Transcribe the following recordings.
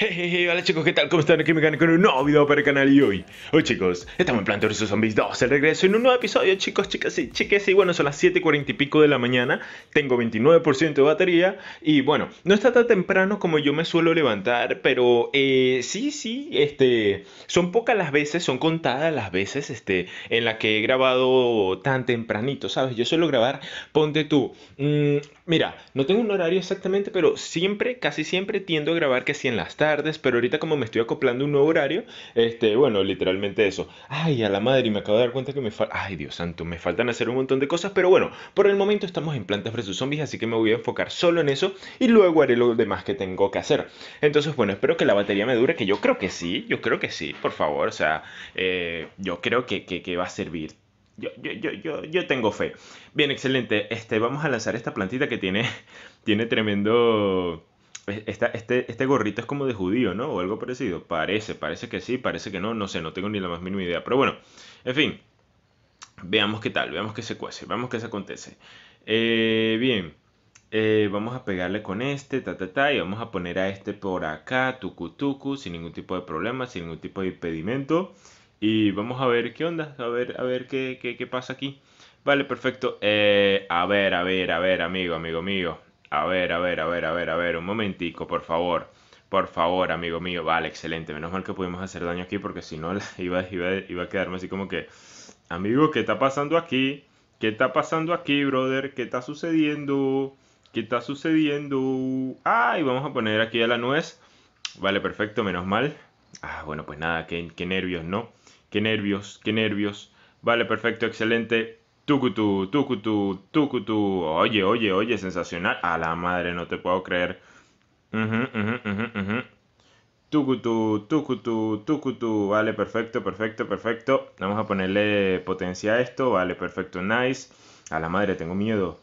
Hey, hola chicos, ¿qué tal? ¿Cómo están? Aquí me con un nuevo video para el canal y hoy, hoy chicos, estamos en de vs Zombies 2, el regreso en un nuevo episodio, chicos, chicas y chicas, y bueno, son las 7.40 y pico de la mañana, tengo 29% de batería, y bueno, no está tan temprano como yo me suelo levantar, pero eh, sí, sí, este, son pocas las veces, son contadas las veces, este, en las que he grabado tan tempranito, ¿sabes? Yo suelo grabar, ponte tú, mm, mira, no tengo un horario exactamente, pero siempre, casi siempre tiendo a grabar que si en las tardes, pero ahorita como me estoy acoplando un nuevo horario, este, bueno, literalmente eso. Ay, a la madre, me acabo de dar cuenta que me falta, ay Dios santo, me faltan hacer un montón de cosas, pero bueno, por el momento estamos en Plantas versus Zombies, así que me voy a enfocar solo en eso y luego haré lo demás que tengo que hacer. Entonces, bueno, espero que la batería me dure, que yo creo que sí, yo creo que sí, por favor, o sea, eh, yo creo que, va a servir. Yo, yo, yo, yo, tengo fe. Bien, excelente. Este, vamos a lanzar esta plantita que tiene, tiene tremendo pues, este, este gorrito es como de judío, ¿no? O algo parecido. Parece, parece que sí, parece que no, no sé, no tengo ni la más mínima idea. Pero bueno, en fin, veamos qué tal, veamos qué se cuece, veamos qué se acontece. Eh, bien, eh, vamos a pegarle con este, ta, ta, ta, y vamos a poner a este por acá, tucu, tucu, sin ningún tipo de problema, sin ningún tipo de impedimento. Y vamos a ver qué onda, a ver, a ver qué, pasa aquí. Vale, perfecto. Eh, a ver, a ver, a ver, amigo, amigo, mío a ver, a ver, a ver, a ver, a ver, un momentico, por favor. Por favor, amigo mío. Vale, excelente. Menos mal que pudimos hacer daño aquí porque si no iba, iba, iba a quedarme así como que... Amigo, ¿qué está pasando aquí? ¿Qué está pasando aquí, brother? ¿Qué está sucediendo? ¿Qué está sucediendo? Ay, vamos a poner aquí a la nuez. Vale, perfecto, menos mal. Ah, bueno, pues nada, qué nervios, ¿no? Qué nervios, qué nervios. Vale, perfecto, excelente. Tukutu, tukutu, tukutu Oye, oye, oye, sensacional. A la madre, no te puedo creer. Tukutu, tukutu, tukutu Vale, perfecto, perfecto, perfecto. Vamos a ponerle potencia a esto. Vale, perfecto, nice. A la madre, tengo miedo.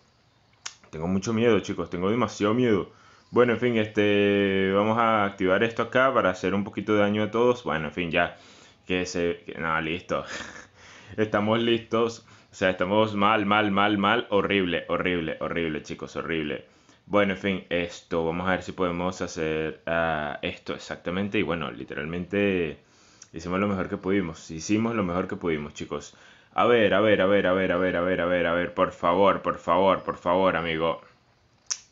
Tengo mucho miedo, chicos. Tengo demasiado miedo. Bueno, en fin, este, vamos a activar esto acá para hacer un poquito de daño a todos. Bueno, en fin, ya. Que se... nada, no, listo. Estamos listos. O sea, estamos mal, mal, mal, mal, horrible, horrible, horrible, chicos, horrible. Bueno, en fin, esto, vamos a ver si podemos hacer ah, esto exactamente. Y bueno, literalmente hicimos lo mejor que pudimos. Hicimos lo mejor que pudimos, chicos. A ver, a ver, a ver, a ver, a ver, a ver, a ver, a ver, por favor, por favor, por favor, amigo.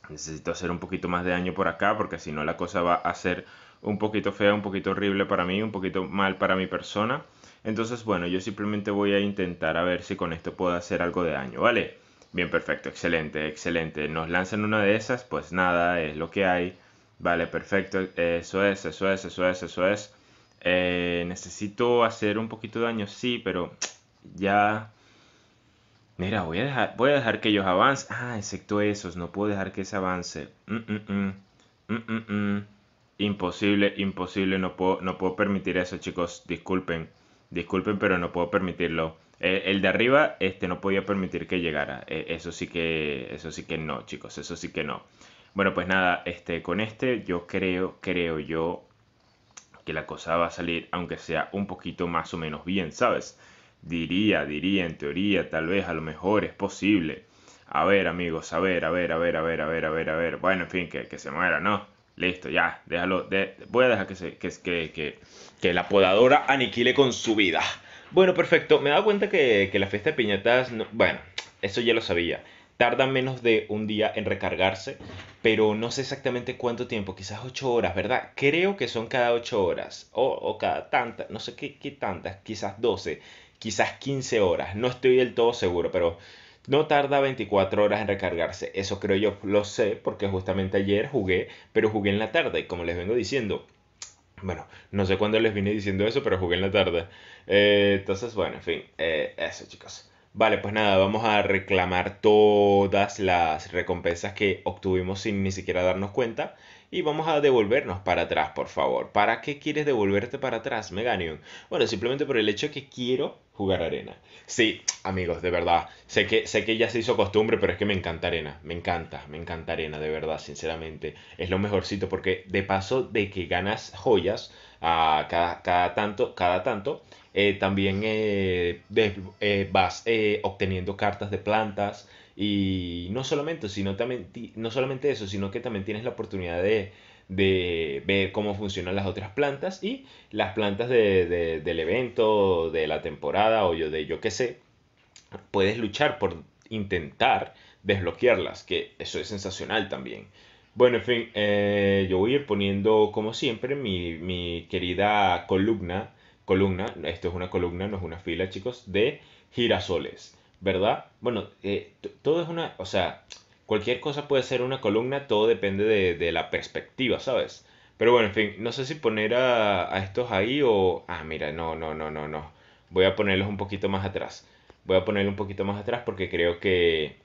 Necesito hacer un poquito más de daño por acá porque si no la cosa va a ser un poquito fea, un poquito horrible para mí, un poquito mal para mi persona. Entonces, bueno, yo simplemente voy a intentar a ver si con esto puedo hacer algo de daño, ¿vale? Bien, perfecto, excelente, excelente. Nos lanzan una de esas, pues nada, es lo que hay. Vale, perfecto, eso es, eso es, eso es, eso es. Eh, necesito hacer un poquito de daño, sí, pero ya... Mira, voy a dejar, voy a dejar que ellos avancen. Ah, excepto esos, no puedo dejar que se avance. Mm, mm, mm, imposible, imposible, no puedo, no puedo permitir eso, chicos, disculpen disculpen, pero no puedo permitirlo. El, de arriba este, no podía permitir que llegara. E, eso, sí que, eso sí que no, chicos, eso sí que no. Bueno, pues nada, este, con este yo creo, creo yo que la cosa va a salir, aunque sea un poquito más o menos bien, ¿sabes? Diría, diría, en teoría, tal vez, a lo mejor es posible. A ver, amigos, a ver, a ver, a ver, a ver, a ver, a ver, Bueno, en fin, que, que se muera, ¿no? Listo, ya, déjalo. voy a dejar que, se, que, que, la podadora aniquile con su vida. Bueno, perfecto. Me he dado cuenta que, la fiesta de piñatas, bueno, eso ya lo sabía. Tarda menos de un día en recargarse, pero no sé exactamente cuánto tiempo, quizás ocho horas, ¿verdad? Creo que son cada ocho horas, o, cada tantas, no sé qué, tantas, quizás 12, quizás quince horas, no estoy del todo seguro, pero no tarda 24 horas en recargarse. Eso creo yo lo sé porque justamente ayer jugué, pero jugué en la tarde. Y como les vengo diciendo, bueno, no sé cuándo les vine diciendo eso, pero jugué en la tarde. Eh, entonces, bueno, en fin, eh, eso chicos. Vale, pues nada, vamos a reclamar todas las recompensas que obtuvimos sin ni siquiera darnos cuenta. Y vamos a devolvernos para atrás, por favor. ¿Para qué quieres devolverte para atrás, Meganium? Bueno, simplemente por el hecho que quiero jugar arena. Sí, amigos, de verdad. Sé que, sé que ya se hizo costumbre, pero es que me encanta arena. Me encanta, me encanta arena, de verdad, sinceramente. Es lo mejorcito, porque de paso de que ganas joyas a ah, cada, cada tanto, cada tanto eh, también eh, eh, vas obteniendo cartas de plantas y no solamente, sino también, no solamente eso, sino que también tienes la oportunidad de, ver cómo funcionan las otras plantas y las plantas del evento, de la temporada o yo de yo qué sé, puedes luchar por intentar desbloquearlas, que eso es sensacional también. Bueno, en fin, yo voy a ir poniendo como siempre mi, mi querida columna columna, esto es una columna, no es una fila, chicos, de girasoles, ¿verdad? Bueno, eh, todo es una, o sea, cualquier cosa puede ser una columna, todo depende de, la perspectiva, ¿sabes? Pero bueno, en fin, no sé si poner a, a, estos ahí o... Ah, mira, no, no, no, no, no. Voy a ponerlos un poquito más atrás. Voy a ponerlos un poquito más atrás porque creo que...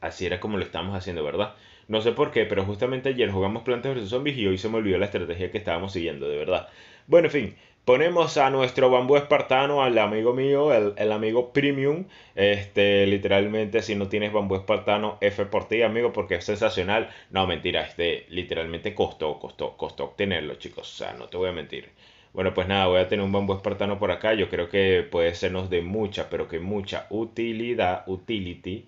Así era como lo estábamos haciendo, ¿verdad? No sé por qué, pero justamente ayer jugamos Plantas versus Zombies y hoy se me olvidó la estrategia que estábamos siguiendo, de verdad. Bueno, en fin, ponemos a nuestro bambú espartano, al amigo mío, el, el, amigo premium. Este, literalmente, si no tienes bambú espartano, F por ti, amigo, porque es sensacional. No, mentira, este literalmente costó, costó, costó obtenerlo, chicos. O sea, no te voy a mentir. Bueno, pues nada, voy a tener un bambú espartano por acá. Yo creo que puede sernos de mucha, pero que mucha utilidad, utility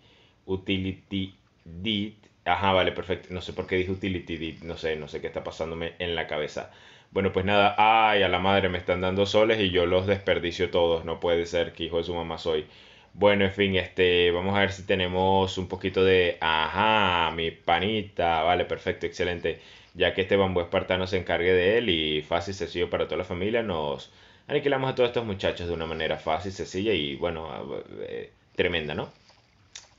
utility DIT, Ajá, vale, perfecto. No sé por qué dije utility did. No sé, no sé qué está pasándome en la cabeza. Bueno, pues nada, ay, a la madre me están dando soles y yo los desperdicio todos. No puede ser que hijo de su mamá soy. Bueno, en fin, este, vamos a ver si tenemos un poquito de, ajá, mi panita, vale, perfecto, excelente. Ya que este bambú espartano se encargue de él y fácil, sencillo para toda la familia, nos aniquilamos a todos estos muchachos de una manera fácil, sencilla y, bueno, eh, tremenda, ¿no?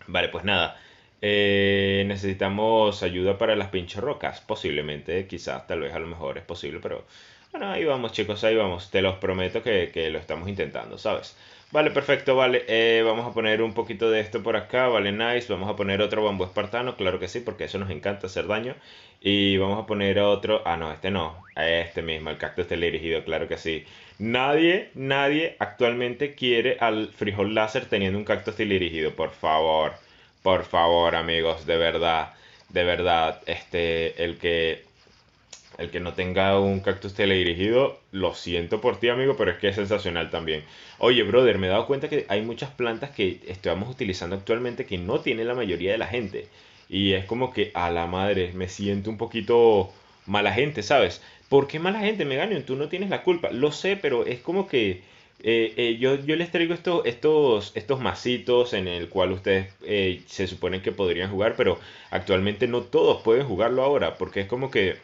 Vale, pues nada. Eh, necesitamos ayuda para las rocas, posiblemente, quizás, tal vez, a lo mejor es posible, pero bueno, ahí vamos chicos, ahí vamos. Te los prometo que, lo estamos intentando, ¿sabes? Vale, perfecto, vale. Eh, vamos a poner un poquito de esto por acá, vale, nice. Vamos a poner otro bambú espartano, claro que sí, porque eso nos encanta hacer daño. Y vamos a poner otro... Ah, no, este no. Este mismo, el cactus dirigido, claro que sí. Nadie, nadie actualmente quiere al frijol láser teniendo un cactus dirigido, por favor. Por favor, amigos, de verdad. De verdad, este, el que el que no tenga un cactus teledirigido, lo siento por ti, amigo, pero es que es sensacional también. Oye, brother, me he dado cuenta que hay muchas plantas que estamos utilizando actualmente que no tiene la mayoría de la gente. Y es como que a la madre, me siento un poquito mala gente, ¿sabes? ¿Por qué mala gente, Meganion? Tú no tienes la culpa. Lo sé, pero es como que eh, eh, yo, les traigo estos, estos, estos macitos en el cual ustedes eh, se suponen que podrían jugar, pero actualmente no todos pueden jugarlo ahora, porque es como que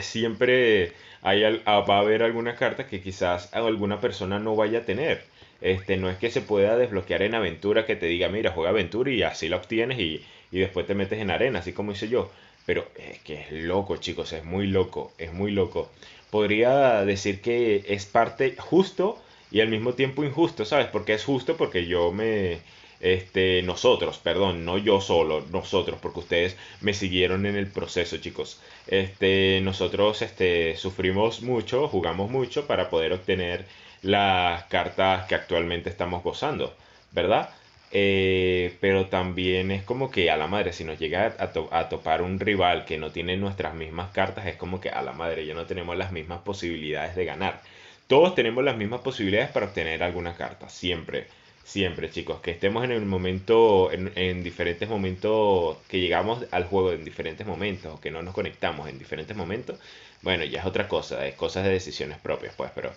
siempre hay, ah, va a haber alguna carta que quizás alguna persona no vaya a tener. Este, no es que se pueda desbloquear en aventura que te diga, mira, juega aventura y así la obtienes y, y después te metes en arena, así como hice yo. Pero es que es loco, chicos, es muy loco, es muy loco. Podría decir que es parte justo y al mismo tiempo injusto, ¿sabes? Porque es justo porque yo me, este, nosotros, perdón, no yo solo, nosotros, porque ustedes me siguieron en el proceso, chicos. Este, nosotros este, sufrimos mucho, jugamos mucho para poder obtener las cartas que actualmente estamos gozando, ¿verdad? Eh, pero también es como que a la madre, si nos llega a, a, topar un rival que no tiene nuestras mismas cartas, es como que a la madre, ya no tenemos las mismas posibilidades de ganar. Todos tenemos las mismas posibilidades para obtener alguna carta, siempre siempre, chicos, que estemos en el momento, en, diferentes momentos, que llegamos al juego en diferentes momentos, o que no nos conectamos en diferentes momentos, bueno, ya es otra cosa, es cosas de decisiones propias, pues, pero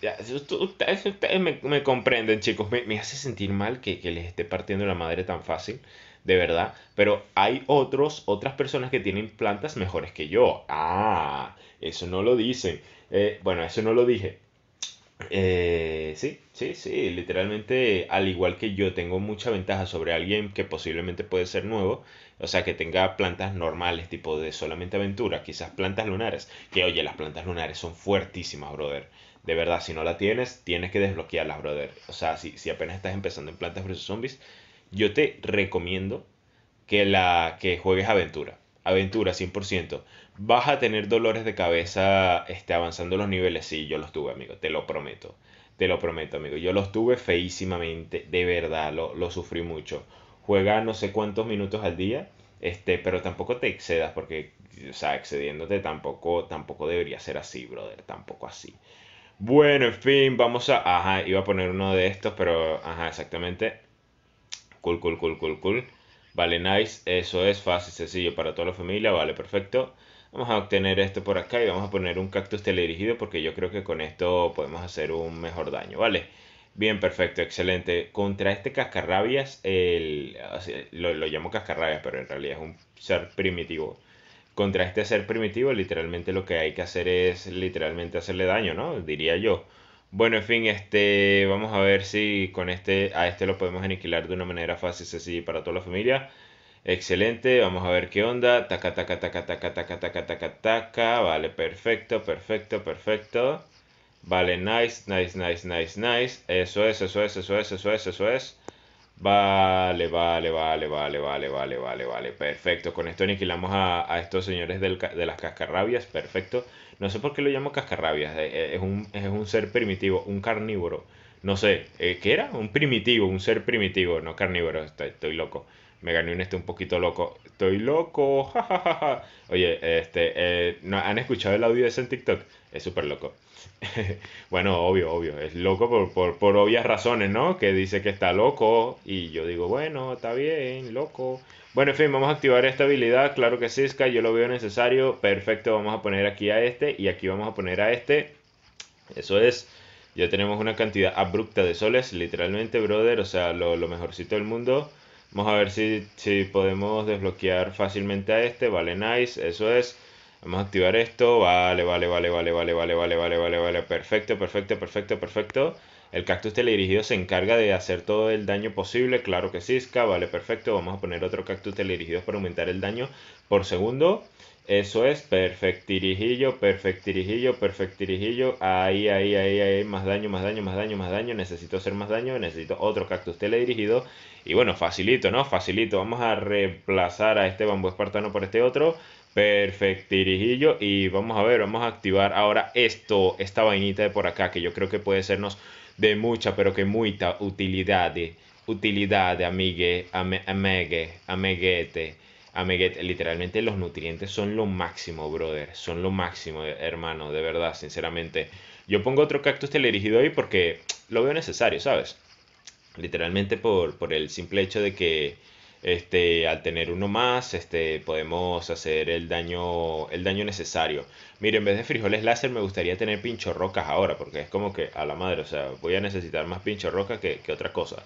ya, ustedes, eh, me, me, comprenden, chicos, me, hace sentir mal que, les esté partiendo la madre tan fácil, de verdad, pero hay otros, otras personas que tienen plantas mejores que yo, ah, eso no lo dicen, eh, bueno, eso no lo dije, eh, sí, sí, sí, literalmente al igual que yo tengo mucha ventaja sobre alguien que posiblemente puede ser nuevo, o sea, que tenga plantas normales, tipo de solamente aventura, quizás plantas lunares, que oye, las plantas lunares son fuertísimas, brother. De verdad, si no la tienes, tienes que desbloquearlas, brother. O sea, si, apenas estás empezando en plantas versus zombies, yo te recomiendo que, la, que juegues aventura. Aventura 100%, vas a tener dolores de cabeza este, avanzando los niveles. Sí, yo los tuve, amigo, te lo prometo. Te lo prometo, amigo. Yo los tuve feísimamente, de verdad, lo, lo sufrí mucho. Juega no sé cuántos minutos al día, este, pero tampoco te excedas, porque, o sea, excediéndote tampoco, tampoco debería ser así, brother, tampoco así. Bueno, en fin, vamos a... Ajá, iba a poner uno de estos, pero... Ajá, exactamente. Cool, cool, cool, cool, cool. Vale, nice. Eso es fácil, sencillo para toda la familia. Vale, perfecto. Vamos a obtener esto por acá y vamos a poner un cactus teledirigido porque yo creo que con esto podemos hacer un mejor daño, ¿vale? Bien, perfecto, excelente. Contra este cascarrabias, el, lo, lo llamo cascarrabias, pero en realidad es un ser primitivo. Contra este ser primitivo, literalmente lo que hay que hacer es literalmente hacerle daño, ¿no? Diría yo. Bueno, en fin, este, vamos a ver si con este, a este lo podemos aniquilar de una manera fácil, sencilla para toda la familia. Excelente, vamos a ver qué onda. Taca, taca, taca, taca, taca, taca, taca, taca. Vale, perfecto, perfecto, perfecto. Vale, nice, nice, nice, nice, nice. Eso es, eso es, eso es, eso es, eso es. Vale, vale, vale, vale, vale, vale, vale, vale. Perfecto. Con esto aniquilamos a, estos señores de las cascarrabias. Perfecto. No sé por qué lo llamo cascarrabias. Eh, eh, es un, ser primitivo, un carnívoro. No sé, eh, ¿qué era? Un primitivo, un ser primitivo, no carnívoro. estoy loco me gané un este un poquito loco. Estoy loco, jajajaja. Oye, este, eh, ¿no, ¿han escuchado el audio de ese en TikTok? Es súper loco. bueno, obvio, obvio. Es loco por, obvias razones, ¿no? Que dice que está loco. Y yo digo, bueno, está bien, loco. Bueno, en fin, vamos a activar esta habilidad. Claro que sí, Sky, yo lo veo necesario. Perfecto, vamos a poner aquí a este y aquí vamos a poner a este. Eso es. Ya tenemos una cantidad abrupta de soles, literalmente, brother. O sea, lo, lo mejorcito del mundo. Vamos a ver si, podemos desbloquear fácilmente a este. Vale, nice, eso es. Vamos a activar esto. Vale, vale, vale, vale, vale, vale, vale, vale, vale, vale. Perfecto, perfecto, perfecto, perfecto. El cactus teledirigido se encarga de hacer todo el daño posible. Claro que sí, vale, perfecto. Vamos a poner otro cactus teledirigido para aumentar el daño por segundo. Eso es, perfectirijillo, perfectirijillo, perfectirijillo. Ahí, ahí, ahí, ahí, más daño, más daño, más daño, más daño. Necesito hacer más daño, necesito otro cactus teledirigido. Y bueno, facilito, ¿no? Facilito. Vamos a reemplazar a este bambú espartano por este otro. Perfectirijillo. Y vamos a ver, vamos a activar ahora esto, esta vainita de por acá, que yo creo que puede sernos de mucha, pero que mucha utilidad. Utilidad, amigue, ame amigue, amiguete. Amiguet, literalmente los nutrientes son lo máximo, brother. Son lo máximo, hermano, de verdad, sinceramente. Yo pongo otro cactus teledirigido hoy porque lo veo necesario, ¿sabes? Literalmente por, el simple hecho de que este, al tener uno más, este, podemos hacer el daño, el daño necesario. Mire, en vez de frijoles láser me gustaría tener pinchorrocas ahora, porque es como que a la madre, o sea, voy a necesitar más pinchorrocas que otra cosa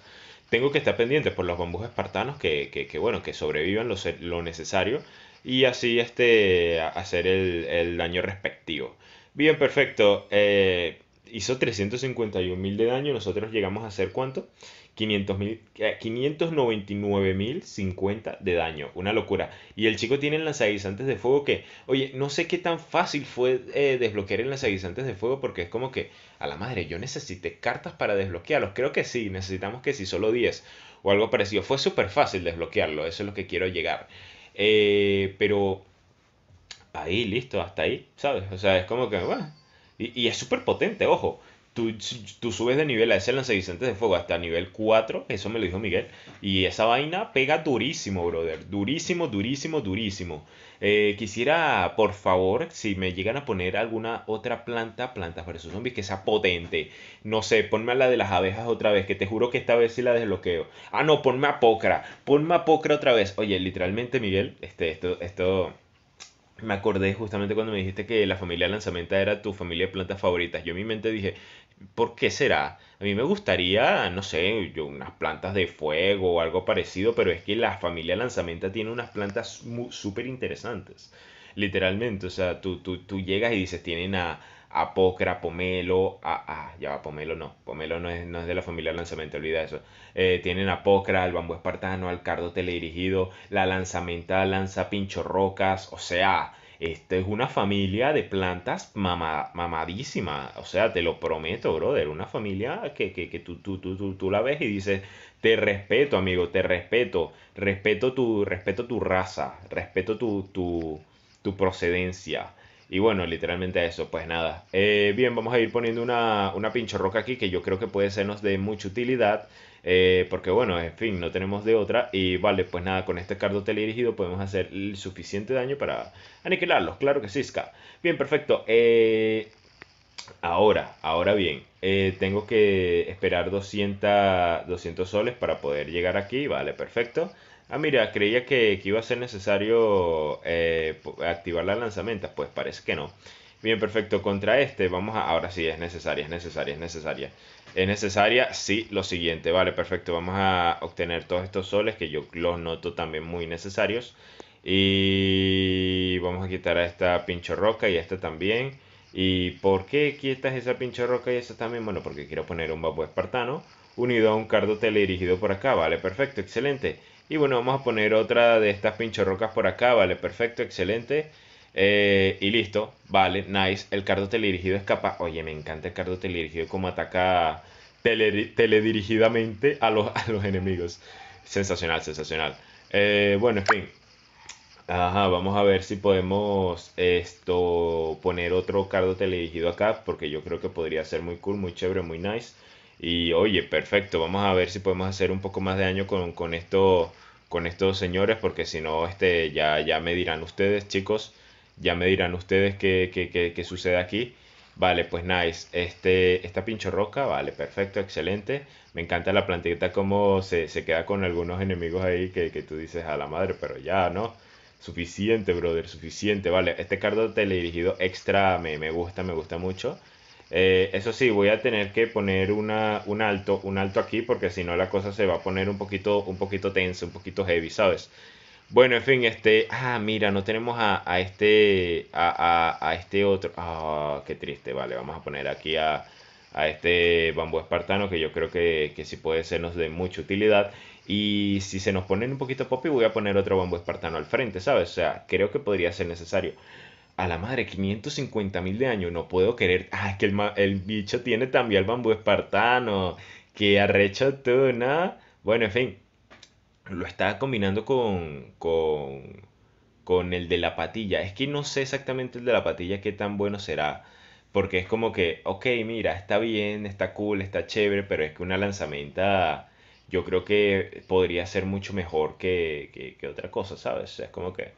tengo que estar pendiente por los bambús espartanos que, que, bueno, que sobrevivan lo, necesario y así este, hacer el, el daño respectivo. Bien, perfecto. Eh, hizo 351 mil de daño, nosotros llegamos a hacer cuánto? 599.050 eh, de daño. Una locura. Y el chico tiene lanzaguisantes de fuego que, oye, no sé qué tan fácil fue eh, desbloquear el lanzaguisantes de fuego porque es como que, a la madre, yo necesité cartas para desbloquearlos. Creo que sí, necesitamos que sí, solo 10 o algo parecido. Fue súper fácil desbloquearlo, eso es lo que quiero llegar. Eh, pero ahí, listo, hasta ahí, ¿sabes? O sea, es como que, y es súper potente, ojo. Tú, subes de nivel a ese lanzaguisantes de fuego hasta nivel 4, eso me lo dijo Miguel, y esa vaina pega durísimo, brother, durísimo, durísimo, durísimo. Eh, quisiera, por favor, si me llegan a poner alguna otra planta, plantas para esos zombies, que sea potente. No sé, ponme a la de las abejas otra vez, que te juro que esta vez sí la desbloqueo. Ah, no, ponme a Pocra, ponme a Pocra otra vez. Oye, literalmente, Miguel, este, esto, esto me acordé justamente cuando me dijiste que la familia Lanzamenta era tu familia de plantas favoritas. Yo en mi mente dije, ¿por qué será? A mí me gustaría, no sé, yo, unas plantas de fuego o algo parecido, pero es que la familia Lanzamenta tiene unas plantas súper interesantes. Literalmente, o sea, tú, tú, tú llegas y dices, tienen a, Apocra, Pomelo, ah, ya va, Pomelo no, Pomelo no es, de la familia lanzamiento olvida eso. Eh, tienen apocra, el Bambú Espartano, al Cardo Teledirigido, la Lanzamenta, Lanza Pincho Rocas, o sea, esta es una familia de plantas mamadísima, o sea, te lo prometo, brother, una familia que, tú, tú, tú, tú, la ves y dices, te respeto, amigo, te respeto, respeto tu, respeto tu raza, respeto tu, tu, tu procedencia y bueno, literalmente eso, pues nada. Eh, bien, vamos a ir poniendo una, una roca aquí que yo creo que puede sernos de mucha utilidad. Eh, porque bueno, en fin, no tenemos de otra. Y vale, pues nada, con este cardo dirigido podemos hacer el suficiente daño para aniquilarlos. Claro que sí, Ska. Bien, perfecto. Eh, ahora, ahora bien, tengo que esperar 200, 200 soles para poder llegar aquí. Vale, perfecto. Ah, mira, creía que, que iba a ser necesario eh, activar las lanzamientos, Pues parece que no. Bien, perfecto. Contra este, vamos a. Ahora sí, es necesaria, es necesaria, es necesaria. Es necesaria, sí, lo siguiente. Vale, perfecto. Vamos a obtener todos estos soles que yo los noto también muy necesarios. Y vamos a quitar a esta pincho roca y a esta también. ¿Y por qué quitas esa pincho roca y esa también? Bueno, porque quiero poner un babo espartano unido a un cardo teledirigido por acá. Vale, perfecto, excelente. Y bueno, vamos a poner otra de estas pinchorrocas por acá, vale, perfecto, excelente. Eh, y listo, vale, nice. El cardo teledirigido escapa Oye, me encanta el cardo teledirigido como ataca teledirigidamente a los, enemigos. Sensacional, sensacional. Eh, bueno, en fin. Ajá, vamos a ver si podemos esto poner otro cardo teledirigido acá, porque yo creo que podría ser muy cool, muy chévere, muy nice. Y oye, perfecto, vamos a ver si podemos hacer un poco más de daño con, esto, con estos señores, porque si no, este, ya, ya me dirán ustedes, chicos, ya me dirán ustedes qué, qué, qué, sucede aquí. Vale, pues nice. Este, esta pincho roca, vale, perfecto, excelente. Me encanta la plantita como se, se queda con algunos enemigos ahí que, tú dices a la madre, pero ya, ¿no? Suficiente, brother, suficiente. Vale, este cardo dirigido extra me, me gusta, me gusta mucho. Eh, eso sí, voy a tener que poner un alto, un alto aquí, porque si no la cosa se va a poner un poquito, un poquito tensa, un poquito heavy, ¿sabes? Bueno, en fin, este. Ah, mira, no tenemos a, este. A, este otro. Ah, qué triste. Vale, vamos a poner aquí a, este bambú espartano que yo creo que, sí puede sernos de mucha utilidad. Y si se nos ponen un poquito poppy, voy a poner otro bambú espartano al frente, ¿sabes? O sea, creo que podría ser necesario a la madre, 550.000 mil de año, no puedo querer, ah, que el, bicho tiene también el bambú espartano, que arrecho tú, ¿no? Bueno, en fin, lo está combinando con, con, con el de la patilla, es que no sé exactamente el de la patilla qué tan bueno será, porque es como que, ok, mira, está bien, está cool, está chévere, pero es que una lanzamenta yo creo que podría ser mucho mejor que, que, que otra cosa, ¿sabes? es como que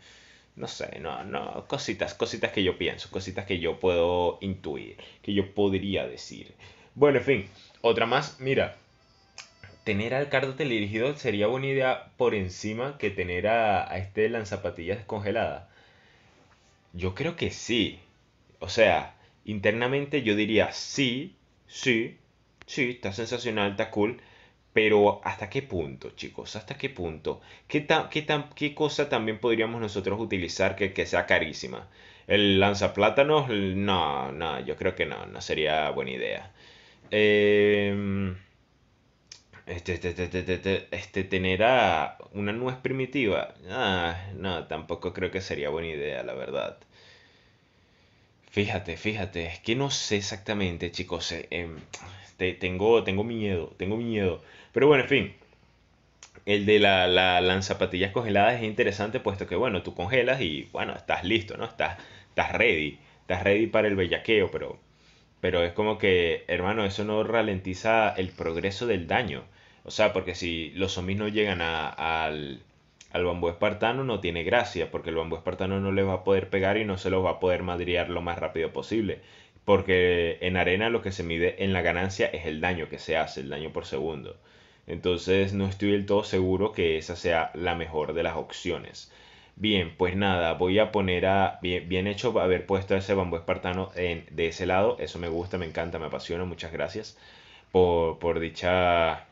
no sé, no, no, cositas, cositas que yo pienso, cositas que yo puedo intuir, que yo podría decir. Bueno, en fin, otra más, mira, tener al cardo teledirigido sería buena idea por encima que tener a, a este lanzapatillas descongelada. Yo creo que sí. O sea, internamente yo diría sí, sí, sí, está sensacional, está cool. Pero ¿hasta qué punto, chicos? ¿Hasta qué punto? ¿Qué, qué, qué cosa también podríamos nosotros utilizar que, sea carísima? ¿El lanzaplátanos? No, no, yo creo que no, no sería buena idea. Eh, este, este, este, este, tener una nuez primitiva. Ah, no, tampoco creo que sería buena idea, la verdad. Fíjate, fíjate, es que no sé exactamente, chicos. Em, tengo, tengo miedo, tengo miedo. Pero bueno, en fin. El de la, la lanzapatillas congeladas es interesante, puesto que, bueno, tú congelas y, bueno, estás listo, ¿no? Estás, estás ready. Estás ready para el bellaqueo, pero, pero es como que, hermano, eso no ralentiza el progreso del daño. O sea, porque si los zombies no llegan al, al bambú espartano, no tiene gracia, porque el bambú espartano no le va a poder pegar y no se los va a poder madriar lo más rápido posible porque en arena lo que se mide en la ganancia es el daño que se hace, el daño por segundo. Entonces no estoy del todo seguro que esa sea la mejor de las opciones. Bien, pues nada, voy a poner a... Bien, hecho haber puesto a ese bambú espartano en, de ese lado. Eso me gusta, me encanta, me apasiona. Muchas gracias por, por dicha...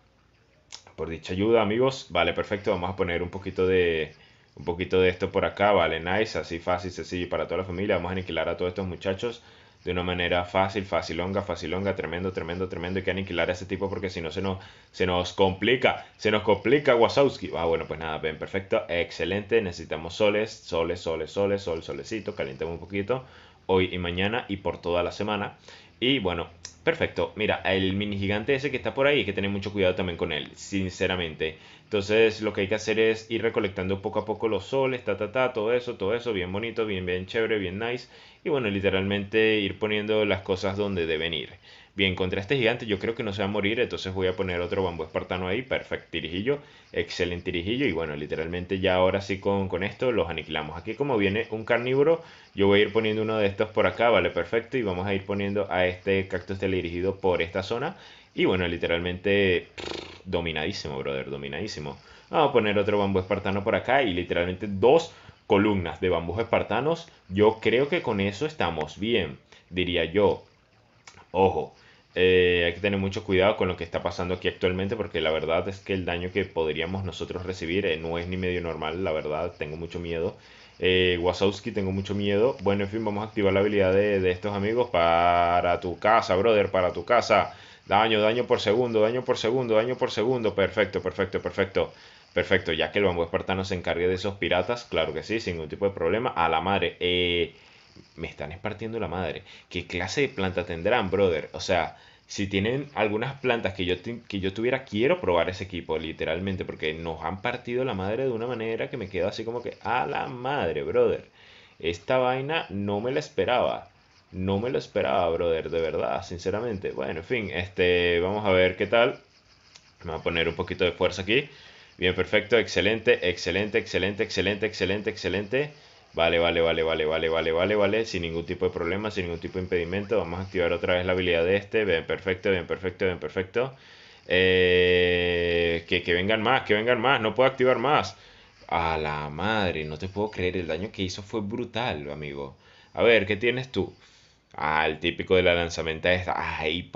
Por dicha ayuda, amigos. Vale, perfecto. Vamos a poner un poquito de... Un poquito de esto por acá, vale, nice, así fácil, sencillo para toda la familia. Vamos a aniquilar a todos estos muchachos de una manera fácil, fácil, fácil, longa, tremendo, tremendo, tremendo. Hay que aniquilar a ese tipo porque si no se nos, se nos complica, se nos complica Wasowski. Ah, bueno, pues nada, ven, perfecto, excelente. Necesitamos soles, soles, soles, soles, sol, solecito. Calentemos un poquito hoy y mañana y por toda la semana. Y bueno, perfecto. Mira, el mini gigante ese que está por ahí, hay que tener mucho cuidado también con él, sinceramente. Entonces lo que hay que hacer es ir recolectando poco a poco los soles, ta, ta, ta, todo eso, todo eso, bien bonito, bien, bien chévere, bien nice. Y bueno, literalmente ir poniendo las cosas donde deben ir. Bien, contra este gigante yo creo que no se va a morir, entonces voy a poner otro bambú espartano ahí, perfecto tirijillo, excelente tirijillo. Y bueno, literalmente ya ahora sí con, con esto los aniquilamos. Aquí como viene un carnívoro, yo voy a ir poniendo uno de estos por acá, vale, perfecto. Y vamos a ir poniendo a este cactus teledirigido por esta zona. Y bueno, literalmente dominadísimo, brother, dominadísimo. Vamos a poner otro bambú espartano por acá y literalmente dos columnas de bambú espartanos. Yo creo que con eso estamos bien, diría yo. Ojo, eh, hay que tener mucho cuidado con lo que está pasando aquí actualmente porque la verdad es que el daño que podríamos nosotros recibir eh, no es ni medio normal, la verdad, tengo mucho miedo. Eh, Wasowski, tengo mucho miedo. Bueno, en fin, vamos a activar la habilidad de, de estos amigos para tu casa, brother, para tu casa. Daño, daño por segundo, daño por segundo, daño por segundo. Perfecto, perfecto, perfecto. Perfecto, ya que el bambú espartano se encargue de esos piratas, claro que sí, sin ningún tipo de problema. A la madre, eh, me están espartiendo la madre. ¿Qué clase de planta tendrán, brother? O sea, si tienen algunas plantas que yo, que yo tuviera, quiero probar ese equipo, literalmente, porque nos han partido la madre de una manera que me quedo así como que, a la madre, brother. Esta vaina no me la esperaba. No me lo esperaba, brother, de verdad, sinceramente. Bueno, en fin, este, vamos a ver qué tal. Me voy a poner un poquito de fuerza aquí. Bien, perfecto, excelente, excelente, excelente, excelente, excelente, excelente. Vale, vale, vale, vale, vale, vale, vale, vale, sin ningún tipo de problema, sin ningún tipo de impedimento. Vamos a activar otra vez la habilidad de este. Bien, perfecto, bien, perfecto, bien, perfecto. Eh, que, que vengan más, que vengan más, no puedo activar más. A la madre, no te puedo creer, el daño que hizo fue brutal, amigo. A ver, ¿qué tienes tú? Ah, el típico de la lanzamenta es, ay,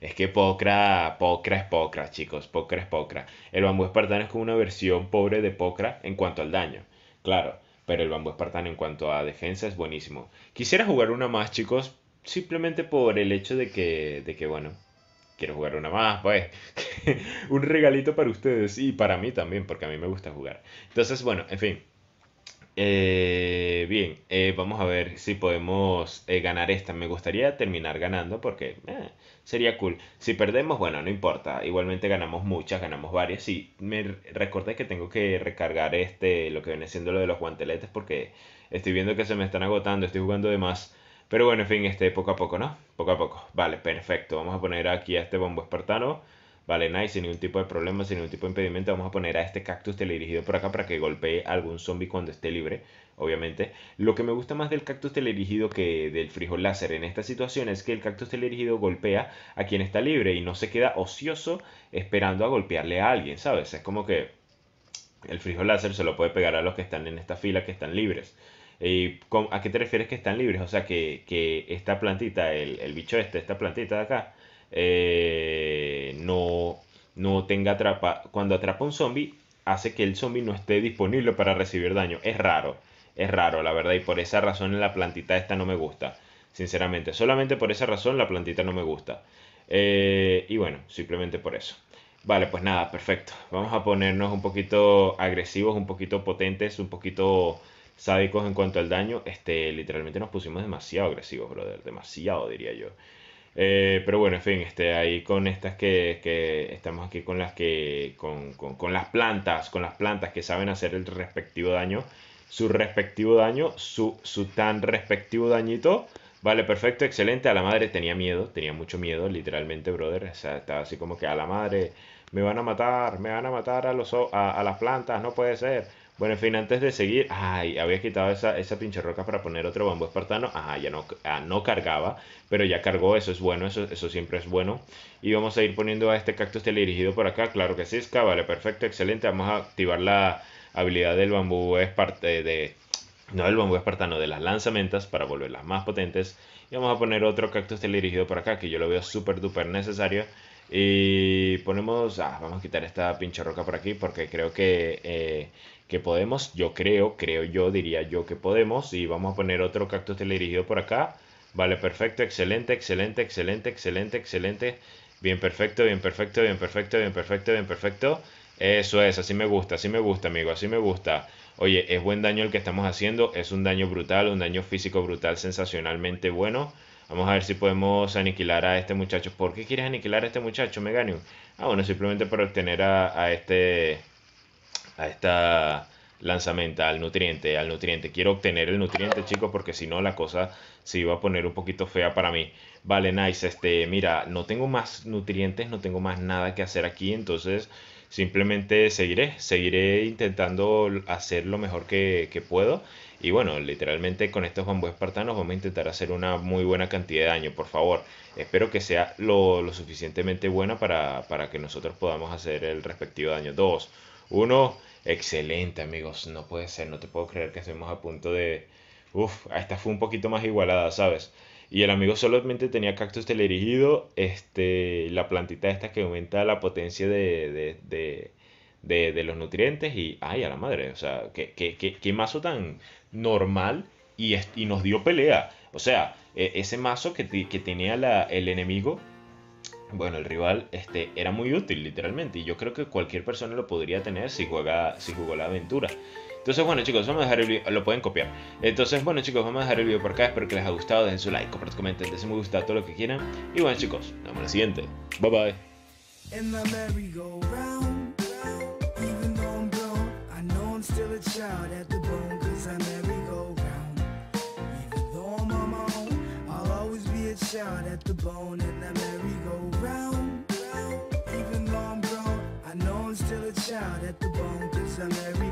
Es que Pocra, Pocra es Pocra, chicos, Pocra es Pocra. El bambú espartano es como una versión pobre de Pocra en cuanto al daño, claro, pero el bambú espartano en cuanto a defensa es buenísimo. Quisiera jugar una más, chicos, simplemente por el hecho de que, de que bueno, quiero jugar una más, pues. Un regalito para ustedes y para mí también, porque a mí me gusta jugar. Entonces, bueno, en fin. Eh, bien, eh, vamos a ver si podemos eh, ganar esta. Me gustaría terminar ganando porque sería cool. Si perdemos, bueno, no importa. Igualmente ganamos muchas, ganamos varias. Y me recordé que tengo que recargar este, lo que viene siendo lo de los guanteletes porque estoy viendo que se me están agotando, estoy jugando de más. Pero bueno, en fin, este poco a poco, ¿no? Poco a poco. Vale, perfecto. Vamos a poner aquí a este bombo espartano. Vale, nice, sin ningún tipo de problema, sin ningún tipo de impedimento. Vamos a poner a este cactus teledirigido por acá para que golpee a algún zombie cuando esté libre, obviamente. Lo que me gusta más del cactus teledirigido que del frijol láser en esta situación es que el cactus teledirigido golpea a quien está libre y no se queda ocioso esperando a golpearle a alguien, ¿sabes? Es como que el frijol láser se lo puede pegar a los que están en esta fila, que están libres. ¿Y ¿A qué te refieres que están libres? O sea, que, que esta plantita, el, el bicho este, esta plantita de acá eh, no, no tenga atrapa. Cuando atrapa un zombie, hace que el zombie no esté disponible para recibir daño. Es raro, es raro, la verdad. Y por esa razón la plantita esta no me gusta. Sinceramente, solamente por esa razón la plantita no me gusta. Eh, y bueno, simplemente por eso. Vale, pues nada, perfecto. Vamos a ponernos un poquito agresivos, un poquito potentes, un poquito sádicos en cuanto al daño. Este, literalmente nos pusimos demasiado agresivos, brother. Demasiado, diría yo. Eh, pero bueno, en fin, este, ahí con estas que, estamos aquí con las que, con, las plantas, con las plantas que saben hacer el respectivo daño, su respectivo daño, su, su tan respectivo dañito. Vale, perfecto, excelente. A la madre tenía miedo, tenía mucho miedo, literalmente, brother. O sea, estaba así como que a la madre, me van a matar, me van a matar a, los, a, a las plantas, no puede ser. Bueno, en fin, antes de seguir, ay, había quitado esa, esa pinche roca para poner otro bambú espartano. Ajá, ya no, ah, no cargaba, pero ya cargó, eso es bueno, eso, eso siempre es bueno. Y vamos a ir poniendo a este cactus teledirigido por acá, claro que sí, esca, vale, perfecto, excelente. Vamos a activar la habilidad del bambú espartano, eh, de, no del bambú espartano, de las lanzamentas para volverlas más potentes. Y vamos a poner otro cactus teledirigido por acá, que yo lo veo súper duper necesario. Y ponemos, ah, vamos a quitar esta pinche roca por aquí porque creo que, eh, que podemos. Yo creo, creo yo, diría yo que podemos. Y vamos a poner otro cactus teledirigido por acá. Vale, perfecto, excelente, excelente, excelente, excelente, excelente. Bien, perfecto, bien, perfecto, bien, perfecto, bien, perfecto, bien, perfecto. Eso es, así me gusta, así me gusta, amigo, así me gusta. Oye, es buen daño el que estamos haciendo, es un daño brutal, un daño físico brutal, sensacionalmente bueno. Vamos a ver si podemos aniquilar a este muchacho. ¿Por qué quieres aniquilar a este muchacho, Meganium? Ah, bueno, simplemente para obtener a, este... A esta Lanzamenta, al nutriente, al nutriente. Quiero obtener el nutriente, chicos, porque si no la cosa se iba a poner un poquito fea para mí. Vale, nice. Este, mira, no tengo más nutrientes, no tengo más nada que hacer aquí, entonces simplemente seguiré, seguiré intentando hacer lo mejor que, puedo. Y bueno, literalmente con estos bambú espartanos vamos a intentar hacer una muy buena cantidad de daño, por favor. Espero que sea lo, suficientemente buena para, para que nosotros podamos hacer el respectivo daño. dos uno excelente amigos, no puede ser, no te puedo creer que estemos a punto de... Uf, esta fue un poquito más igualada, ¿sabes? Y el amigo solamente tenía cactus teledirigido, este, la plantita esta que aumenta la potencia de, de, de, los nutrientes y, ay, a la madre, o sea, qué, qué, mazo tan normal y, y, nos dio pelea. O sea, e, ese mazo que, tenía el enemigo, bueno, el rival, este, era muy útil literalmente y yo creo que cualquier persona lo podría tener si, juega, si jugó la aventura. Entonces, bueno, chicos, vamos a dejar el video. Lo pueden copiar. Entonces, bueno, chicos, vamos a dejar el video por acá. Espero que les haya gustado. Dejen su like, compartan, comenten, su me gusta, todo lo que quieran. Y bueno, chicos, nos vemos en el siguiente. Bye bye.